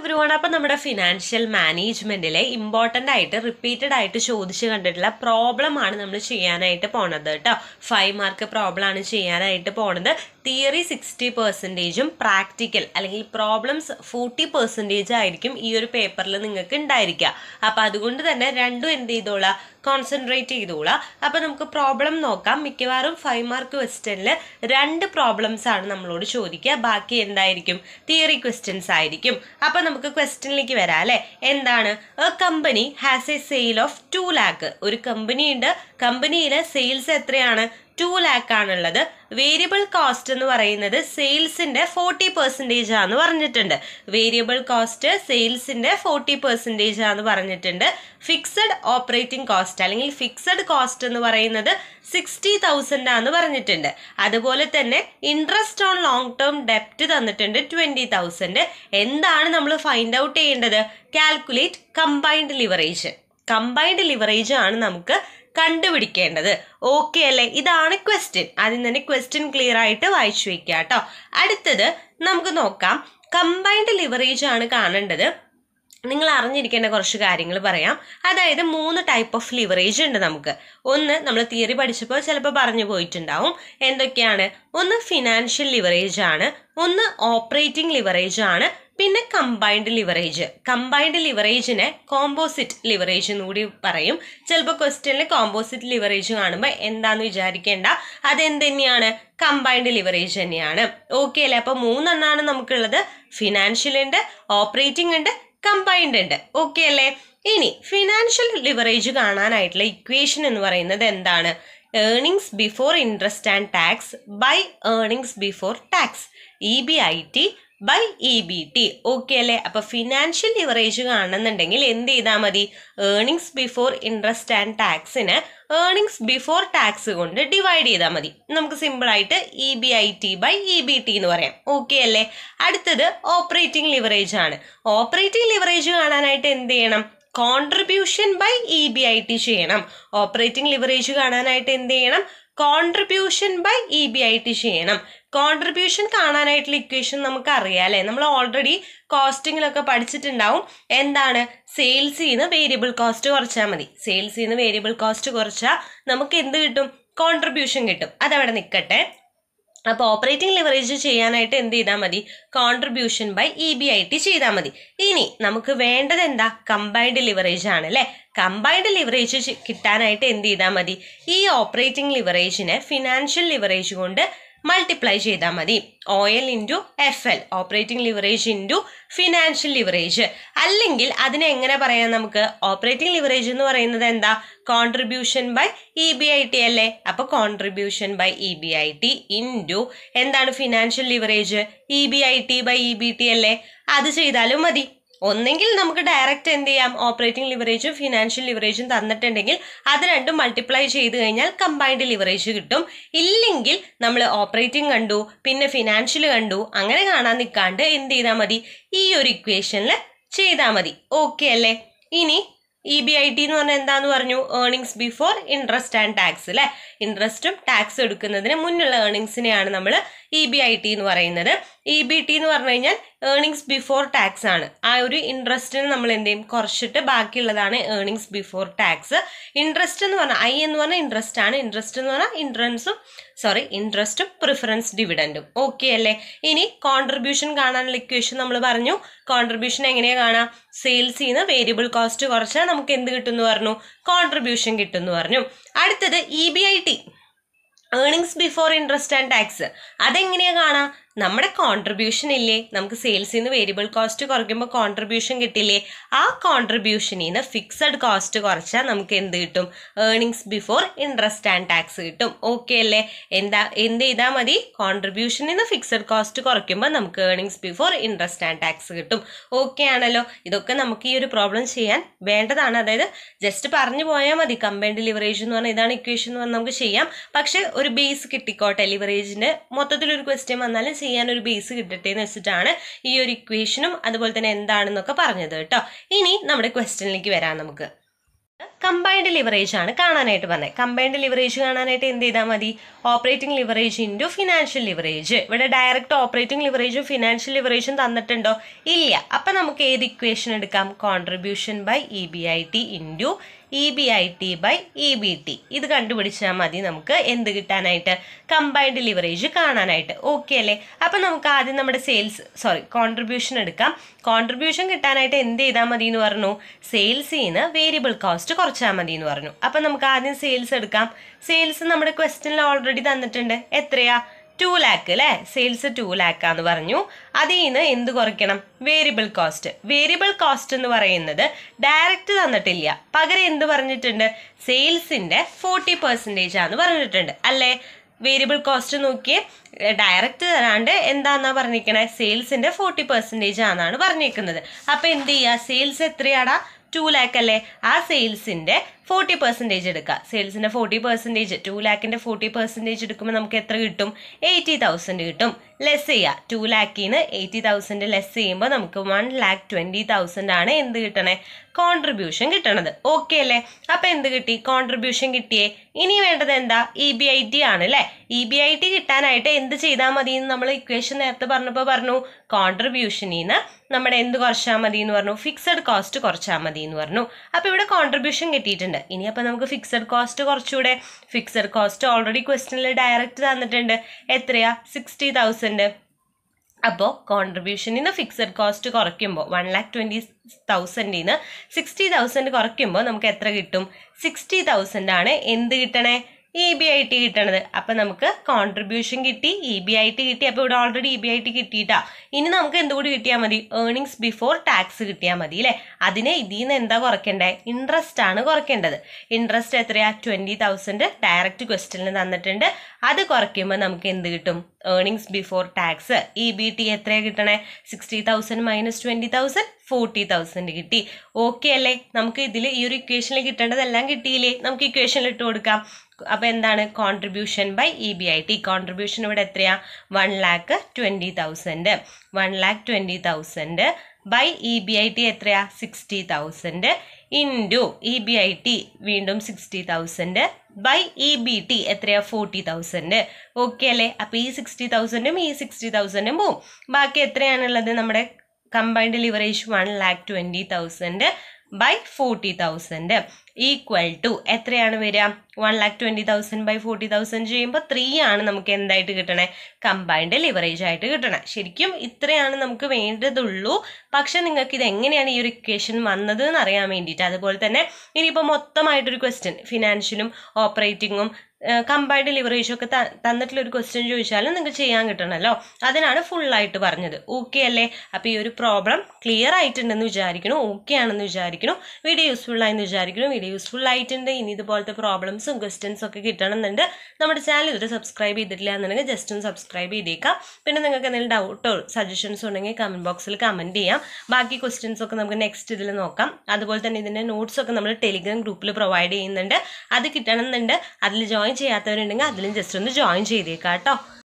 every everyone അപ്പം നമ്മുടെ financial മാനേജ്മെന്റിലെ ഇമ്പോർട്ടൻ്റ് ആയിട്ട് റിപ്പീറ്റഡ് ആയിട്ട് ചോദിച്ചു കണ്ടിട്ടുള്ള പ്രോബ്ലം ആണ് നമ്മൾ ചെയ്യാനായിട്ട് പോണത് കേട്ടോ ഫൈവ് മാർക്ക് പ്രോബ്ലം ആണ് ചെയ്യാനായിട്ട് പോണത് തിയറി സിക്സ്റ്റി പെർസെൻറ്റേജും പ്രാക്ടിക്കൽ അല്ലെങ്കിൽ പ്രോബ്ലംസ് ഫോർട്ടി പെർസെൻറ്റേജ് ആയിരിക്കും ഈ ഒരു പേപ്പറിൽ നിങ്ങൾക്ക് ഉണ്ടായിരിക്കുക അപ്പോൾ അതുകൊണ്ട് തന്നെ രണ്ടും എന്ത് ചെയ്തോളാം കോൺസെൻട്രേറ്റ് ചെയ്തോളാം അപ്പോൾ നമുക്ക് പ്രോബ്ലം നോക്കാം മിക്കവാറും ഫൈവ് മാർക്ക് ക്വസ്റ്റ്യനിൽ രണ്ട് പ്രോബ്ലംസ് ആണ് നമ്മളോട് ചോദിക്കുക ബാക്കി എന്തായിരിക്കും തിയറി ക്വസ്റ്റ്യൻസ് ആയിരിക്കും അപ്പോൾ നമുക്ക് ക്വസ്റ്റ്യനിലേക്ക് വരാം അല്ലേ എന്താണ് a company has a sale of two lakh ഒരു കമ്പനിയുണ്ട് കമ്പനിയിൽ സെയിൽസ് എത്രയാണ് ടു ലാക്ക് ആണുള്ളത് വേരിയബിൾ കോസ്റ്റ് എന്ന് പറയുന്നത് സെയിൽസിന്റെ ഫോർട്ടി പെർസെൻറ്റേജ് ആണെന്ന് പറഞ്ഞിട്ടുണ്ട് വേരിയബിൾ കോസ്റ്റ് സെയിൽസിന്റെ ഫോർട്ടി പെർസെൻറ്റേജ് ആണെന്ന് പറഞ്ഞിട്ടുണ്ട് ഫിക്സഡ് ഓപ്പറേറ്റിംഗ് കോസ്റ്റ് അല്ലെങ്കിൽ ഫിക്സഡ് കോസ്റ്റ് എന്ന് പറയുന്നത് സിക്സ്റ്റി തൗസൻഡ് ആണെന്ന് പറഞ്ഞിട്ടുണ്ട് അതുപോലെ തന്നെ ഇൻട്രസ്റ്റ് ഓൺ ലോങ് ടേം ഡെപ്റ്റ് തന്നിട്ടുണ്ട് ട്വന്റി തൗസൻഡ് എന്താണ് നമ്മൾ ഫൈൻഡ് ഔട്ട് ചെയ്യേണ്ടത് calculate combined leverage combined leverage ആണ് നമുക്ക് കണ്ടുപിടിക്കേണ്ടത് ഓക്കെ അല്ലേ ഇതാണ് ക്വസ്റ്റ്യൻ ആദ്യം തന്നെ ക്വസ്റ്റ്യൻ ക്ലിയർ ആയിട്ട് വായിച്ചു വെക്കുക കേട്ടോ അടുത്തത് നമുക്ക് നോക്കാം കമ്പൈൻഡ് ലിവറേജ് ആണ് കാണേണ്ടത് നിങ്ങൾ അറിഞ്ഞിരിക്കേണ്ട കുറച്ച് കാര്യങ്ങൾ പറയാം അതായത് മൂന്ന് ടൈപ്പ് ഓഫ് ലിവറേജ് ഉണ്ട് നമുക്ക് ഒന്ന് നമ്മൾ തിയറി പഠിച്ചപ്പോൾ ചിലപ്പോൾ പറഞ്ഞു പോയിട്ടുണ്ടാവും എന്തൊക്കെയാണ് ഒന്ന് ഫിനാൻഷ്യൽ ലിവറേജ് ആണ് ഒന്ന് ഓപ്പറേറ്റിംഗ് ലിവറേജ് ആണ് പിന്നെ കമ്പൈൻഡ് ലിവറേജ് കമ്പൈൻഡ് ലിവറേജിനെ കോമ്പോസിറ്റ് ലിവറേജ് എന്ന് കൂടി പറയും ചിലപ്പോൾ ക്വസ്റ്റ്യനിൽ കോമ്പോസിറ്റ് ലിവറേജ് കാണുമ്പോൾ എന്താണെന്ന് വിചാരിക്കേണ്ട അതെന്ത് കമ്പൈൻഡ് ലിവറേജ് തന്നെയാണ് ഓക്കെ അല്ലേ അപ്പോൾ മൂന്നെണ്ണമാണ് നമുക്കുള്ളത് ഫിനാൻഷ്യൽ ഉണ്ട് ഓപ്പറേറ്റിംഗ് ഉണ്ട് കമ്പൈൻഡ് ഉണ്ട് ഓക്കെ അല്ലേ ഇനി ഫിനാൻഷ്യൽ ലിവറേജ് കാണാനായിട്ടുള്ള ഇക്വേഷൻ എന്ന് പറയുന്നത് എന്താണ് earnings before interest and tax by earnings before tax E B I T by E B T okay അല്ലേ അപ്പോൾ ഫിനാൻഷ്യൽ ലിവറേജ് കാണുന്നുണ്ടെങ്കിൽ എന്ത് ചെയ്താൽ മതി ഏർണിംഗ്സ് ബിഫോർ ഇൻട്രസ്റ്റ് ആൻഡ് ടാക്സിന് ഏർണിങ്സ് ബിഫോർ ടാക്സ് കൊണ്ട് ഡിവൈഡ് ചെയ്താൽ മതി നമുക്ക് സിമ്പിളായിട്ട് E B I T by E B T എന്ന് പറയാം ഓക്കെ അല്ലേ അടുത്തത് ഓപ്പറേറ്റിംഗ് ലിവറേജ് ആണ് ഓപ്പറേറ്റിംഗ് ലിവറേജ് കാണാനായിട്ട് എന്ത് ചെയ്യണം contribution by E B I T ചെയ്യണം ഓപ്പറേറ്റിംഗ് ലിവറേജ് കാണാനായിട്ട് എന്ത് ചെയ്യണം contribution by E B I T ചെയ്യണം കോൺട്രിബ്യൂഷൻ കാണാനായിട്ടുള്ള ഇക്വേഷൻ നമുക്ക് അറിയാം അല്ലേ നമ്മൾ ഓൾറെഡി കോസ്റ്റിങ്ങിലൊക്കെ പഠിച്ചിട്ടുണ്ടാവും എന്താണ് സെയിൽസ് നിന്ന് വേരിയബിൾ കോസ്റ്റ് കുറച്ചാൽ മതി സെയിൽസ് നിന്ന് വേരിയബിൾ കോസ്റ്റ് കുറച്ചാൽ നമുക്ക് എന്ത് കിട്ടും കോൺട്രിബ്യൂഷൻ കിട്ടും അതവിടെ നിൽക്കട്ടെ അപ്പോൾ ഓപ്പറേറ്റിംഗ് ലിവറേജ് ചെയ്യാനായിട്ട് എന്ത് ചെയ്താൽ മതി contribution by E B I T ചെയ്താൽ മതി ഇനി നമുക്ക് വേണ്ടത് എന്താ കമ്പൈൻഡ് ലിവറേജ് ആണ് അല്ലേ കമ്പൈൻഡ് ലിവറേജ് കിട്ടാനായിട്ട് എന്ത് ചെയ്താൽ മതി ഈ ഓപ്പറേറ്റിംഗ് ലിവറേജിനെ ഫിനാൻഷ്യൽ ലിവറേജ് കൊണ്ട് മൾട്ടിപ്ലൈ ചെയ്താൽ മതി O L into F L operating leverage into financial leverage അല്ലെങ്കിൽ അതിനെ എങ്ങനെ പറയാം നമുക്ക് ഓപ്പറേറ്റിംഗ് ലിവറേജ് എന്ന് പറയുന്നത് എന്താ contribution by E B I T അല്ലേ അപ്പോൾ contribution by E B I T into എന്താണ് financial leverage E B I T by E B T അല്ലേ അത് ചെയ്താലും മതി ഒന്നെങ്കിൽ നമുക്ക് ഡയറക്റ്റ് എന്ത് ചെയ്യാം ഓപ്പറേറ്റിംഗ് ലിവറേജും ഫിനാൻഷ്യൽ ലിവറേജും തന്നിട്ടുണ്ടെങ്കിൽ അത് രണ്ടും മൾട്ടിപ്ലൈ ചെയ്ത് കഴിഞ്ഞാൽ കമ്പൈൻഡ് ലിവറേജ് കിട്ടും ഇല്ലെങ്കിൽ നമ്മൾ ഓപ്പറേറ്റിംഗ് കണ്ടു പിന്നെ ഫിനാൻഷ്യൽ കണ്ടു അങ്ങനെ കാണാൻ നിൽക്കാണ്ട് എന്ത് ചെയ്താൽ മതി ഈ ഒരു ഇക്വേഷനിൽ ചെയ്താൽ മതി ഓക്കെ അല്ലേ ഇനി ഇ ബി ഐ ടി എന്ന് പറഞ്ഞാൽ എന്താന്ന് പറഞ്ഞു earnings before interest and tax അല്ലെ ഇൻട്രസ്റ്റും ടാക്സ് എടുക്കുന്നതിന് മുന്നുള്ള ഏർണിംഗ്സിനെയാണ് നമ്മൾ ഇ ബി ഐ ടി എന്ന് പറയുന്നത് ഇ ബി ടി എന്ന് പറഞ്ഞു കഴിഞ്ഞാൽ ഏർണിങ്സ് ബിഫോർ ടാക്സ് ആണ് ആ ഒരു ഇൻട്രസ്റ്റിന് നമ്മൾ എന്ത് ചെയ്യും കുറച്ചിട്ട് ബാക്കിയുള്ളതാണ് ഏർണിങ്സ് ബിഫോർ ടാക്സ് ഇൻട്രസ്റ്റ് എന്ന് പറഞ്ഞാൽ ഐ എന്ന് പറഞ്ഞാൽ ഇൻട്രസ്റ്റ് ആണ് ഇൻട്രസ്റ്റ് എന്ന് പറഞ്ഞാൽ ഇൻട്രൻസും സോറി ഇൻട്രസ്റ്റും പ്രിഫറൻസ് ഡിവിഡൻറ്റും ഓക്കെ അല്ലേ ഇനി കോൺട്രിബ്യൂഷൻ കാണാനുള്ള ഇക്വേഷൻ നമ്മൾ പറഞ്ഞു കോൺട്രിബ്യൂഷൻ എങ്ങനെയാണ് കാണാം സെയിൽസ് നിന്ന് വേരിയബിൾ കോസ്റ്റ് കുറച്ചാൽ നമുക്ക് എന്ത് കിട്ടുമെന്ന് പറഞ്ഞു കോൺട്രിബ്യൂഷൻ കിട്ടുമെന്ന് പറഞ്ഞു അടുത്തത് E B I T earnings before interest and tax അതെങ്ങനെയാണ് കാണാം നമ്മുടെ കോൺട്രിബ്യൂഷൻ ഇല്ലേ നമുക്ക് സെയിൽസിൽ നിന്ന് വേരിയബിൾ കോസ്റ്റ് കുറയ്ക്കുമ്പോൾ കോൺട്രിബ്യൂഷൻ കിട്ടില്ലേ ആ കോൺട്രിബ്യൂഷനിൽ നിന്ന് ഫിക്സഡ് കോസ്റ്റ് കുറച്ചാൽ നമുക്ക് എന്ത് കിട്ടും earnings before interest and tax കിട്ടും ഓക്കെ അല്ലേ എന്താ എന്ത് ചെയ്താൽ മതി കോൺട്രിബ്യൂഷനിൽ നിന്ന് ഫിക്സഡ് കോസ്റ്റ് കുറയ്ക്കുമ്പോൾ നമുക്ക് earnings before interest and tax കിട്ടും ഓക്കെ ആണല്ലോ ഇതൊക്കെ നമുക്ക് ഈ ഒരു പ്രോബ്ലം ചെയ്യാൻ വേണ്ടതാണ് അതായത് ജസ്റ്റ് പറഞ്ഞു പോയാൽ മതി കമ്പൈൻഡ് ലിവറേജ് എന്ന് പറഞ്ഞാൽ ഇതാണ് ഇക്വേഷൻ എന്ന് പറഞ്ഞാൽ നമുക്ക് ചെയ്യാം പക്ഷേ ഒരു ബേസ് കിട്ടിക്കോട്ടെ ലിവറേജിന് മൊത്തത്തിലൊരു ക്വസ്റ്റ്യൻ വന്നാലും ചെയ്യാൻ ഒരു ബേസ് കിട്ടട്ടെ എന്ന് വെച്ചിട്ടാണ് ഈ ഒരു ഇക്വേഷനും അതുപോലെ തന്നെ എന്താണെന്നൊക്കെ പറഞ്ഞത് കേട്ടോ ഇനി നമ്മുടെ ക്വസ്റ്റ്യനിലേക്ക് വരാം നമുക്ക് കമ്പൈൻഡ് ലിവറേജ് ആണ് കാണാനായിട്ട് പറഞ്ഞത് കമ്പൈൻഡ് ലിവറേജ് കാണാനായിട്ട് എന്ത് ചെയ്താൽ മതി operating leverage into financial leverage ഇവിടെ ഡയറക്റ്റ് ഓപ്പറേറ്റിംഗ് ലിവറേജും ഫിനാൻഷ്യൽ ലിവറേജും തന്നിട്ടുണ്ടോ ഇല്ല അപ്പം നമുക്ക് ഏത് ഇക്വേഷൻ എടുക്കാം contribution by E B I T into E B I T by E B T ഇത് കണ്ടുപിടിച്ചാൽ മതി നമുക്ക് എന്ത് കിട്ടാനായിട്ട് കമ്പൈൻഡ് ലിവറേജ് കാണാനായിട്ട് ഓക്കെ അല്ലേ അപ്പം നമുക്ക് ആദ്യം നമ്മുടെ സെയിൽസ് സോറി കോൺട്രിബ്യൂഷൻ എടുക്കാം കോൺട്രിബ്യൂഷൻ കിട്ടാനായിട്ട് എന്ത് ചെയ്താൽ മതി എന്ന് പറഞ്ഞു സെയിൽസിൽ നിന്ന് വേരിയബിൾ കോസ്റ്റ് കുറച്ചാൽ മതി എന്ന് പറഞ്ഞു അപ്പം നമുക്ക് ആദ്യം സെയിൽസ് എടുക്കാം സെയിൽസ് നമ്മുടെ ക്വസ്റ്റ്യനിൽ ഓൾറെഡി തന്നിട്ടുണ്ട് എത്രയാ ടു ലാക്ക് അല്ലേ സെയിൽസ് ടു ലാക്കാന്ന് പറഞ്ഞു അതിൽ നിന്ന് എന്ത് കുറയ്ക്കണം വേരിയബിൾ കോസ്റ്റ് വേരിയബിൾ കോസ്റ്റ് എന്ന് പറയുന്നത് ഡയറക്റ്റ് തന്നിട്ടില്ല പകരം എന്ത് പറഞ്ഞിട്ടുണ്ട് സെയിൽസിൻ്റെ ഫോർട്ടി പെർസെൻറ്റേജ് ആന്ന് പറഞ്ഞിട്ടുണ്ട് അല്ലേ വേരിയബിൾ കോസ്റ്റ് നോക്കി ഡയറക്റ്റ് തരാണ്ട് എന്താന്നാ പറഞ്ഞിരിക്കണേ സെയിൽസിൻ്റെ ഫോർട്ടി പെർസെൻറ്റേജ് ആണെന്നാണ് പറഞ്ഞിരിക്കുന്നത് അപ്പോൾ എന്ത് ചെയ്യുക സെയിൽസ് എത്രയാടാ ടു ലാക്ക് അല്ലേ ആ സെയിൽസിൻ്റെ ഫോർട്ടി പെർസെൻറ്റേജ് എടുക്കുക സെയിൽസിൻ്റെ ഫോർട്ടി പെർസെൻറ്റേജ് ടു ലാക്കിൻ്റെ ഫോർട്ടി പെർസെൻറ്റേജ് എടുക്കുമ്പോൾ നമുക്ക് എത്ര കിട്ടും എയ്റ്റി തൗസൻഡ് കിട്ടും ലെസ് ചെയ്യുക ടു ലാക്കിൽ നിന്ന് എയ്റ്റി തൗസൻഡ് ലെസ് ചെയ്യുമ്പോൾ നമുക്ക് വൺ ലാക്ക് ട്വൻറ്റി തൗസൻഡ് ആണ് എന്ത് കിട്ടണേ കോൺട്രിബ്യൂഷൻ കിട്ടണത് ഓക്കെ അല്ലേ അപ്പോൾ എന്ത് കിട്ടി കോൺട്രിബ്യൂഷൻ കിട്ടിയേ ഇനി വേണ്ടത് എന്താ ഇ ബി ഐ ടി ആണ് അല്ലേ ഇ ബി ഐ ടി കിട്ടാനായിട്ട് എന്ത് ചെയ്താൽ മതി എന്ന് നമ്മൾ ഇക്വേഷൻ നേരത്തെ പറഞ്ഞപ്പോൾ പറഞ്ഞു കോൺട്രിബ്യൂഷനിൽ നിന്ന് നമ്മുടെ എന്ത് കുറച്ചാൽ മതി എന്ന് പറഞ്ഞു ഫിക്സഡ് കോസ്റ്റ് കുറച്ചാൽ മതി എന്ന് പറഞ്ഞു അപ്പോൾ ഇവിടെ കോൺട്രിബ്യൂഷൻ കിട്ടിയിട്ടുണ്ട് ഇനി അപ്പോൾ നമുക്ക് ഫിക്സഡ് കോസ്റ്റ് കുറച്ചുകൂടെ ഫിക്സഡ് കോസ്റ്റ് ഓൾറെഡി ക്വസ്റ്റനിൽ ഡയറക്റ്റ് തന്നിട്ടുണ്ട് എത്രയാ സിക്സ്റ്റി തൗസൻഡ് അപ്പോൾ കോൺട്രിബ്യൂഷനിൽ നിന്ന് ഫിക്സഡ് കോസ്റ്റ് കുറയ്ക്കുമ്പോൾ വൺ ലാക്ക് ട്വൻറ്റി തൗസൻഡിൽ നിന്ന് സിക്സ്റ്റി തൗസൻഡ് കുറയ്ക്കുമ്പോൾ നമുക്ക് എത്ര കിട്ടും സിക്സ്റ്റി തൗസൻഡാണ് എന്ത് കിട്ടണേ ഇ ബി ഐ ടി കിട്ടണത് അപ്പം നമുക്ക് കോൺട്രിബ്യൂഷൻ കിട്ടി ഇ ബി ഐ ടി കിട്ടി അപ്പോൾ ഇവിടെ already E B I T കിട്ടിയിട്ടാ ഇനി നമുക്ക് എന്തുകൂടി കിട്ടിയാൽ മതി ഏർണിംഗ്സ് ബിഫോർ ടാക്സ് കിട്ടിയാൽ മതി അല്ലേ അതിനെ ഇതിൽ നിന്ന് എന്താ കുറയ്ക്കേണ്ടത് ഇൻട്രസ്റ്റ് ആണ് കുറയ്ക്കേണ്ടത് ഇൻട്രസ്റ്റ് എത്രയാ ട്വൻറ്റി തൗസൻഡ് ഡയറക്റ്റ് ക്വസ്റ്റിന് തന്നിട്ടുണ്ട് അത് കുറയ്ക്കുമ്പോൾ നമുക്ക് എന്ത് കിട്ടും earnings before tax E B T എത്രയാണ് കിട്ടണേ sixty thousand minus twenty thousand forty thousand കിട്ടി ഓക്കെ അല്ലേ നമുക്ക് ഇതിൽ ഈ ഒരു ഇക്വേഷനിൽ കിട്ടേണ്ടതെല്ലാം കിട്ടിയില്ലേ നമുക്ക് ഇക്വേഷനിൽ ഇട്ട് കൊടുക്കാം അപ്പം എന്താണ് contribution by E B I T contribution ഇവിടെ എത്രയാണ് one lakh twenty thousand one lakh twenty thousand by E B I T എത്രയാ sixty thousand into E B I T വീണ്ടും sixty thousand by E B T എത്രയാണ് forty thousand okay അല്ലേ അപ്പോൾ ഈ sixty തൗസൻഡും ഈ sixty തൗസൻഡും പോവും ബാക്കി എത്രയാണുള്ളത് നമ്മുടെ combined lever leverage one lakh twenty thousand by forty thousand equal to എത്രയാണ് വരിക one lakh twenty thousand by forty thousand ചെയ്യുമ്പോൾ ത്രീ ആണ് നമുക്ക് എന്തായിട്ട് കിട്ടണേ കമ്പൈൻഡ് ലിവറേജ് ആയിട്ട് കിട്ടണേ ശരിക്കും ഇത്രയാണ് നമുക്ക് വേണ്ടതുള്ളൂ പക്ഷെ നിങ്ങൾക്ക് ഇത് എങ്ങനെയാണ് ഈ ഒരു ഇക്വേഷൻ വന്നത് എന്ന് അറിയാൻ വേണ്ടിയിട്ട് അതുപോലെ തന്നെ ഇനിയിപ്പോൾ മൊത്തമായിട്ടൊരു ക്വസ്റ്റ്യൻ ഫിനാൻഷ്യലും ഓപ്പറേറ്റിങ്ങും കമ്പൈ ഡെലിവറി ഇഷ്യൂ ഒക്കെ തന്നിട്ടുള്ള ഒരു ക്വസ്റ്റ്യൻ ചോദിച്ചാലും നിങ്ങൾക്ക് ചെയ്യാൻ കിട്ടണമല്ലോ അതിനാണ് ഫുള്ളായിട്ട് പറഞ്ഞത് ഓക്കെ അല്ലേ അപ്പോൾ ഈ ഒരു പ്രോബ്ലം ക്ലിയർ ആയിട്ടുണ്ടെന്ന് വിചാരിക്കണം ഓക്കെ ആണെന്ന് വിചാരിക്കണം വീഡിയോ യൂസ്ഫുൾ ആയെന്ന് വിചാരിക്കണം വീഡിയോ യൂസ്ഫുൾ ആയിട്ടുണ്ട് ഇനി ഇതുപോലത്തെ പ്രോബ്ലംസും ക്വസ്റ്റ്യൻസും ഒക്കെ എന്നുണ്ട് നമ്മുടെ ചാനൽ ഇതുവരെ സബ്സ്ക്രൈബ് ചെയ്തിട്ടില്ല എന്നുണ്ടെങ്കിൽ ജസ്റ്റ് ഒന്ന് സബ്സ്ക്രൈബ് ചെയ്തേക്കാം പിന്നെ നിങ്ങൾക്ക് എന്തെങ്കിലും ഡൗട്ടോ സജഷൻസ് ഉണ്ടെങ്കിൽ കമൻറ്റ് ബോക്സിൽ കമൻറ്റ് ചെയ്യാം ബാക്കി ക്വസ്റ്റ്യൻസ് ഒക്കെ നമുക്ക് നെക്സ്റ്റ് ഇതിൽ നോക്കാം അതുപോലെ തന്നെ ഇതിൻ്റെ നോട്ട്സ് ഒക്കെ നമ്മൾ ടെലിഗ്രാം ഗ്രൂപ്പിൽ പ്രൊവൈഡ് ചെയ്യുന്നുണ്ട് അത് എന്നുണ്ട് അതിൽ ജോയിൻ ജോയിൻ ചെയ്യാത്തവരുണ്ടെങ്കിൽ അതിലും ജസ്റ്റ് ഒന്ന് ജോയിൻ ചെയ്തേക്കാം കേട്ടോ